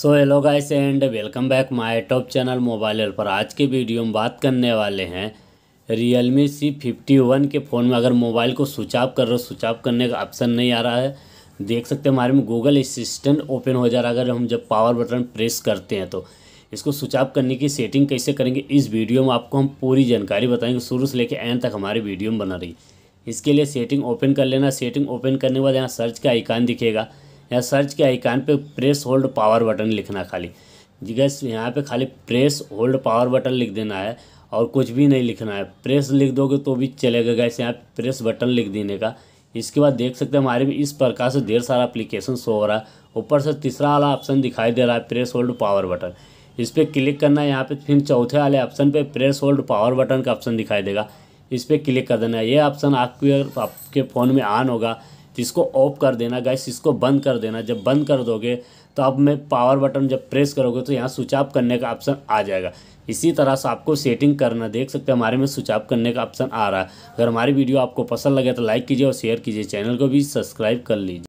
so hello guys and welcome back my top channel mobile पर आज के वीडियो में बात करने वाले हैं Realme C fifty one के फ़ोन में अगर मोबाइल को स्विच ऑफ कर रहे हो स्विच ऑफ करने का ऑप्शन नहीं आ रहा है देख सकते हैं हमारे में गूगल असिस्टेंट ओपन हो जा रहा है अगर हम जब पावर बटन प्रेस करते हैं तो इसको स्विच ऑफ करने की सेटिंग कैसे करेंगे इस वीडियो में आपको हम पूरी जानकारी बताएंगे शुरू से लेकर एंड तक हमारी वीडियो में बना रही इसके लिए सेटिंग ओपन कर लेना सेटिंग ओपन करने के बाद यहाँ सर्च का आइकान दिखेगा यहाँ सर्च के आइकान पे प्रेस होल्ड पावर बटन लिखना खाली जी गैस यहाँ पे खाली प्रेस होल्ड पावर बटन लिख देना है और कुछ भी नहीं लिखना है प्रेस लिख दोगे तो भी चलेगा गैस यहाँ प्रेस बटन लिख देने का इसके बाद देख सकते हैं हमारे इस प्रकार से ढेर सारा अप्लीकेशन शो हो रहा है ऊपर से तीसरा वाला ऑप्शन दिखाई दे रहा है प्रेस होल्ड पावर बटन इस पर क्लिक करना है यहाँ पर फिर चौथे वाले ऑप्शन पर प्रेस होल्ड पावर बटन का ऑप्शन दिखाई देगा इस पर क्लिक कर देना है ये ऑप्शन आपके आपके फ़ोन में ऑन होगा तो इसको ऑफ कर देना गैस इसको बंद कर देना जब बंद कर दोगे तो अब मैं पावर बटन जब प्रेस करोगे तो यहाँ स्विच ऑफ करने का ऑप्शन आ जाएगा इसी तरह से आपको सेटिंग करना देख सकते हैं हमारे में स्विच ऑफ करने का ऑप्शन आ रहा है अगर हमारी वीडियो आपको पसंद लगे तो लाइक कीजिए और शेयर कीजिए चैनल को भी सब्सक्राइब कर लीजिए